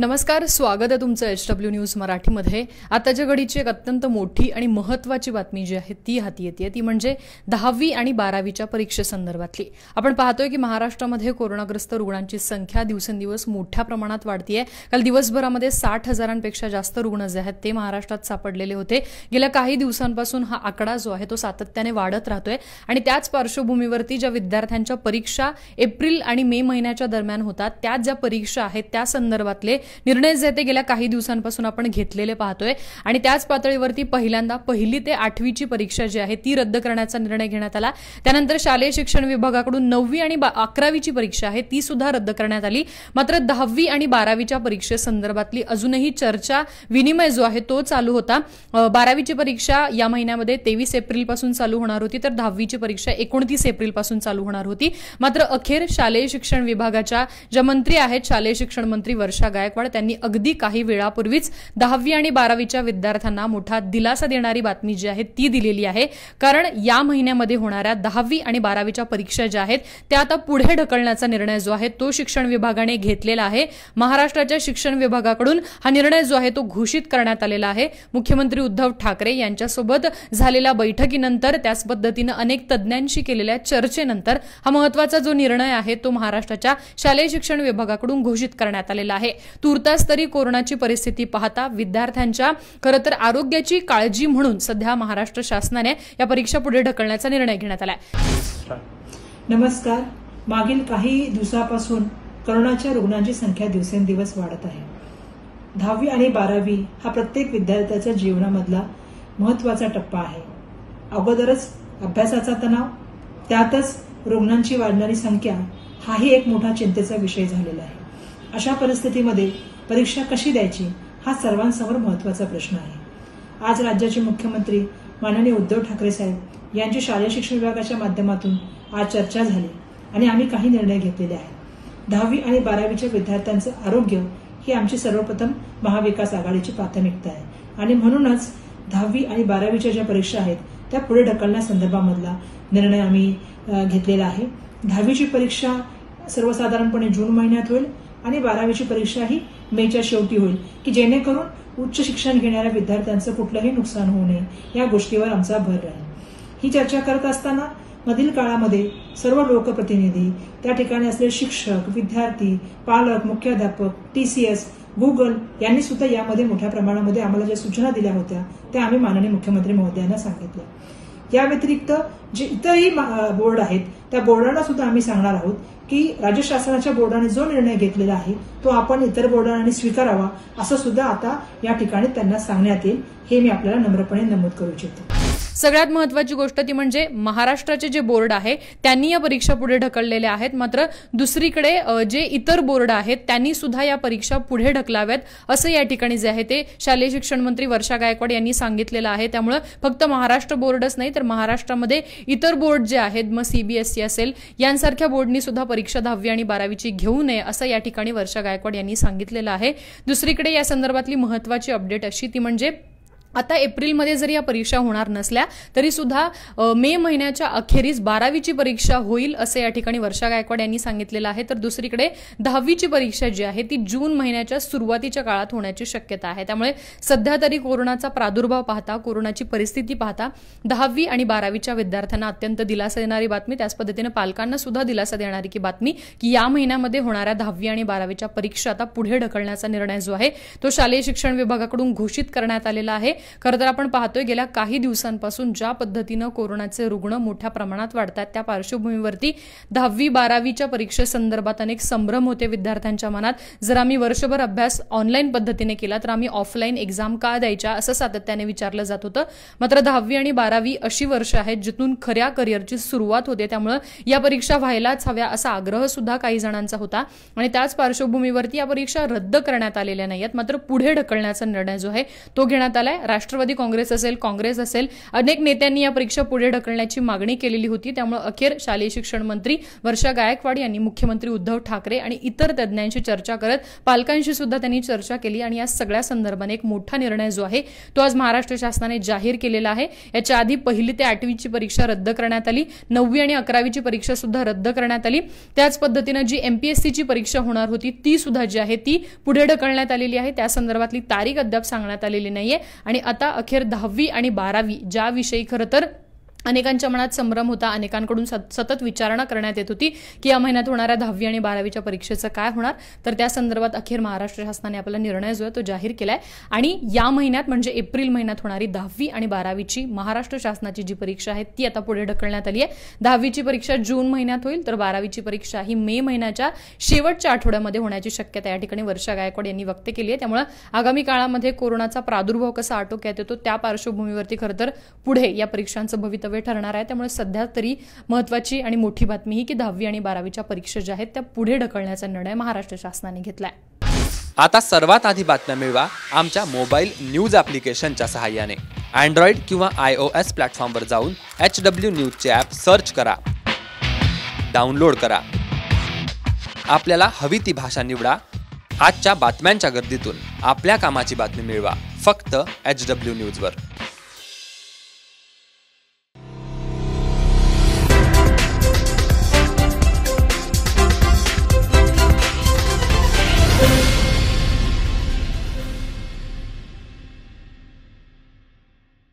नमस्कार स्वागत आहे तुमचं एच डब्ल्यू न्यूज मराठीमध्ये आताच्या घडीची एक अत्यंत मोठी आणि महत्त्वाची बातमी जी आहे ती हाती येते ती म्हणजे दहावी आणि बारावीच्या परीक्षेसंदर्भातली आपण पाहतोय की महाराष्ट्रामध्ये कोरोनाग्रस्त रुग्णांची संख्या दिवसेंदिवस मोठ्या प्रमाणात आहे काल दिवसभरामध्ये साठ हजारांपेक्षा जास्त रुग्ण जे आहेत ते महाराष्ट्रात सापडलेले होते गेल्या काही दिवसांपासून हा आकडा जो आहे तो सातत्याने वाढत राहतोय आणि त्याच पार्श्वभूमीवरती ज्या विद्यार्थ्यांच्या परीक्षा एप्रिल आणि मे महिन्याच्या दरम्यान होतात त्याच ज्या परीक्षा आहेत त्या संदर्भातले निर्णय जे ते गेल्या काही दिवसांपासून आपण घेतलेले पाहतोय आणि त्याच पातळीवरती पहिल्यांदा पहिली ते आठवीची परीक्षा जी आहे ती रद्द करण्याचा निर्णय घेण्यात आला त्यानंतर शालेय शिक्षण विभागाकडून नववी आणि अकरावीची परीक्षा आहे ती सुद्धा रद्द करण्यात आली मात्र दहावी आणि बारावीच्या परीक्षेसंदर्भातली अजूनही चर्चा विनिमय जो आहे तो चालू होता बारावीची परीक्षा या महिन्यामध्ये तेवीस एप्रिलपासून चालू होणार होती तर दहावीची परीक्षा एकोणतीस एप्रिलपासून चालू होणार होती मात्र अखेर शालेय शिक्षण विभागाच्या ज्या मंत्री आहेत शालेय शिक्षण मंत्री वर्षा गायक पण त्यांनी अगदी काही वेळापूर्वीच दहावी आणि बारावीच्या विद्यार्थ्यांना मोठा दिलासा देणारी बातमी जी आहे ती दिलेली आहे कारण या महिन्यामध्ये होणाऱ्या दहावी आणि बारावीच्या परीक्षा ज्या आहेत त्या आता पुढे ढकलण्याचा निर्णय जो आहे तो शिक्षण विभागाने घेतलेला आहे महाराष्ट्राच्या शिक्षण विभागाकडून हा निर्णय जो आहे तो घोषित करण्यात आलेला आहे मुख्यमंत्री उद्धव ठाकरे यांच्यासोबत झालेल्या बैठकीनंतर त्याच पद्धतीनं अनेक तज्ज्ञांशी केलेल्या चर्चेनंतर हा महत्वाचा जो निर्णय आहे तो महाराष्ट्राच्या शालेय शिक्षण विभागाकडून घोषित करण्यात आलेला आहे तुर्तास तरी कोरोनाची परिस्थिती पाहता विद्यार्थ्यांच्या खरं तर आरोग्याची काळजी म्हणून सध्या महाराष्ट्र शासनाने या परीक्षा पुढे ढकलण्याचा निर्णय घेण्यात आलाय नमस्कार मागील काही दिवसापासून करोनाच्या रुग्णांची संख्या दिवसेंदिवस वाढत आहे दहावी आणि बारावी हा प्रत्येक विद्यार्थ्याच्या जीवनामधला महत्वाचा टप्पा आहे अगोदरच अभ्यासाचा तणाव त्यातच रुग्णांची वाढणारी संख्या हाही एक मोठा चिंतेचा विषय झालेला आहे अशा परिस्थितीमध्ये परीक्षा कशी द्यायची हा सर्वांसमोर महत्वाचा प्रश्न आहे आज राज्याचे मुख्यमंत्री माननीय उद्धव ठाकरे साहेब यांची शालेय शिक्षण विभागाच्या माध्यमातून आज चर्चा झाली आणि आम्ही काही निर्णय घेतलेले आहेत दहावी आणि बारावीच्या विद्यार्थ्यांचं आरोग्य ही आमची सर्वप्रथम महाविकास आघाडीची प्राथमिकता आहे आणि म्हणूनच दहावी आणि बारावीच्या ज्या परीक्षा आहेत त्या पुढे ढकलण्यासंदर्भामधला निर्णय आम्ही घेतलेला आहे दहावीची परीक्षा सर्वसाधारणपणे जून महिन्यात होईल आणि बारावीची परीक्षा ही मेच्या शेवटी होईल की जेणेकरून उच्च शिक्षण घेणाऱ्या विद्यार्थ्यांचं कुठलंही नुकसान होऊ नये या गोष्टीवर आमचा भर राहील ही चर्चा करत असताना मधील काळामध्ये सर्व लोकप्रतिनिधी त्या ठिकाणी असलेले शिक्षक विद्यार्थी पालक मुख्याध्यापक टी सी एस गुगल यांनी सुद्धा यामध्ये मोठ्या प्रमाणामध्ये आम्हाला ज्या सूचना दिल्या होत्या त्या आम्ही माननीय मुख्यमंत्री महोदयांना सांगितल्या या व्यतिरिक्त जे इतरही बोर्ड आहेत त्या बोर्डांना सुद्धा आम्ही सांगणार आहोत की राज्य शासनाच्या बोर्डाने जो निर्णय घेतलेला आहे तो आपण इतर बोर्डांनी स्वीकारावा असं सुद्धा आता या ठिकाणी त्यांना सांगण्यात येईल हे मी आपल्याला नम्रपणे नमूद करू इच्छितो सगळ्यात महत्वाची गोष्ट ती म्हणजे महाराष्ट्राचे जे बोर्ड आहे त्यांनी या परीक्षा पुढे ढकललेल्या आहेत मात्र दुसरीकडे जे इतर बोर्ड आहेत त्यांनी सुद्धा या परीक्षा पुढे ढकलाव्यात असं या ठिकाणी जे आहे ते शालेय शिक्षण मंत्री वर्षा गायकवाड यांनी सांगितलेलं आहे त्यामुळं फक्त महाराष्ट्र बोर्डच नाही तर महाराष्ट्रामध्ये इतर बोर्ड जे आहेत मग सीबीएसई असेल यांसारख्या बोर्डनी सुद्धा परीक्षा दहावी आणि बारावीची घेऊ नये असं या ठिकाणी वर्षा गायकवाड यांनी सांगितलेलं आहे दुसरीकडे या संदर्भातली महत्वाची अपडेट अशी ती म्हणजे आता एप्रिलमध्ये जरी या परीक्षा होणार नसल्या तरी सुद्धा मे महिन्याच्या अखेरीस बारावीची परीक्षा होईल असं या ठिकाणी वर्षा गायकवाड यांनी सांगितलेलं आहे तर दुसरीकडे दहावीची परीक्षा जी आहे ती जून महिन्याच्या सुरुवातीच्या काळात होण्याची शक्यता आहे त्यामुळे सध्या तरी कोरोनाचा प्रादुर्भाव पाहता कोरोनाची परिस्थिती पाहता दहावी आणि बारावीच्या विद्यार्थ्यांना अत्यंत दिलासा देणारी बातमी त्याच पद्धतीनं पालकांना सुद्धा दिलासा देणारी की बातमी की या महिन्यामध्ये होणाऱ्या दहावी आणि बारावीच्या परीक्षा आता पुढे ढकलण्याचा निर्णय जो आहे तो शालेय शिक्षण विभागाकडून घोषित करण्यात आलेला आहे खरं तर आपण पाहतोय गेल्या काही दिवसांपासून ज्या पद्धतीनं कोरोनाचे रुग्ण मोठ्या प्रमाणात वाढतात त्या पार्श्वभूमीवरती दहावी बारावीच्या परीक्षेसंदर्भात अनेक संभ्रम होते विद्यार्थ्यांच्या मनात जर आम्ही वर्षभर अभ्यास ऑनलाईन पद्धतीने केला तर आम्ही ऑफलाईन एक्झाम का द्यायच्या असं सातत्याने विचारलं जात होतं मात्र दहावी आणि बारावी अशी वर्ष आहेत जिथून खऱ्या करिअरची सुरुवात होते त्यामुळं या परीक्षा व्हायलाच हव्या असा आग्रह सुद्धा काही जणांचा होता आणि त्याच पार्श्वभूमीवरती या परीक्षा रद्द करण्यात आलेल्या नाहीत मात्र पुढे ढकलण्याचा निर्णय जो आहे तो घेण्यात आलाय राष्ट्रवादी काँग्रेस असेल काँग्रेस असेल अनेक नेत्यांनी या परीक्षा पुढे ढकलण्याची मागणी केलेली होती त्यामुळे अखेर शालेय शिक्षण मंत्री वर्षा गायकवाड यांनी मुख्यमंत्री उद्धव ठाकरे आणि इतर तज्ज्ञांशी चर्चा करत पालकांशी सुद्धा त्यांनी चर्चा केली आणि या सगळ्या संदर्भाने एक मोठा निर्णय जो आहे तो आज महाराष्ट्र शासनाने जाहीर केलेला आहे याच्या आधी पहिली ते आठवीची परीक्षा रद्द करण्यात आली नववी आणि अकरावीची परीक्षा सुद्धा रद्द करण्यात आली त्याच पद्धतीनं जी एमपीएससीची परीक्षा होणार होती ती सुद्धा जी आहे ती पुढे ढकलण्यात आलेली आहे त्या संदर्भातली तारीख अद्याप सांगण्यात आलेली नाहीये आणि आणि आता अखेर दहावी आणि बारावी ज्याविषयी खरं तर अनेकांच्या मनात संभ्रम होता अनेकांकडून सतत विचारणा करण्यात येत होती की या महिन्यात होणाऱ्या दहावी आणि बारावीच्या परीक्षेचं काय होणार तर त्या संदर्भात अखेर महाराष्ट्र शासनाने आपला निर्णय जो आहे तो जाहीर केलाय आणि या महिन्यात म्हणजे एप्रिल महिन्यात होणारी दहावी आणि बारावीची महाराष्ट्र शासनाची जी परीक्षा आहे ती आता पुढे ढकलण्यात आली आहे दहावीची परीक्षा जून महिन्यात होईल तर बारावीची परीक्षा ही मे महिन्याच्या शेवटच्या आठवड्यामध्ये होण्याची शक्यता या ठिकाणी वर्षा गायकवाड यांनी व्यक्त केली आहे त्यामुळे आगामी काळामध्ये कोरोनाचा प्रादुर्भाव कसा आटोक्यात येतो त्या पार्श्वभूमीवरती खरंतर पुढे या परीक्षांचं भवितव्य कर्तव्य ठरणार आहे त्यामुळे सध्या तरी महत्त्वाची आणि मोठी बातमी ही की दहावी आणि बारावीच्या परीक्षा ज्या आहेत त्या पुढे ढकलण्याचा निर्णय महाराष्ट्र शासनाने घेतलाय आता सर्वात आधी बातम्या मिळवा आमच्या मोबाईल न्यूज ऍप्लिकेशनच्या सहाय्याने अँड्रॉइड किंवा आय ओ एस प्लॅटफॉर्मवर जाऊन एच डब्ल्यू चे ऍप सर्च करा डाउनलोड करा आपल्याला हवी ती भाषा निवडा आजच्या बातम्यांच्या गर्दीतून आपल्या कामाची बातमी मिळवा फक्त एच डब्ल्यू वर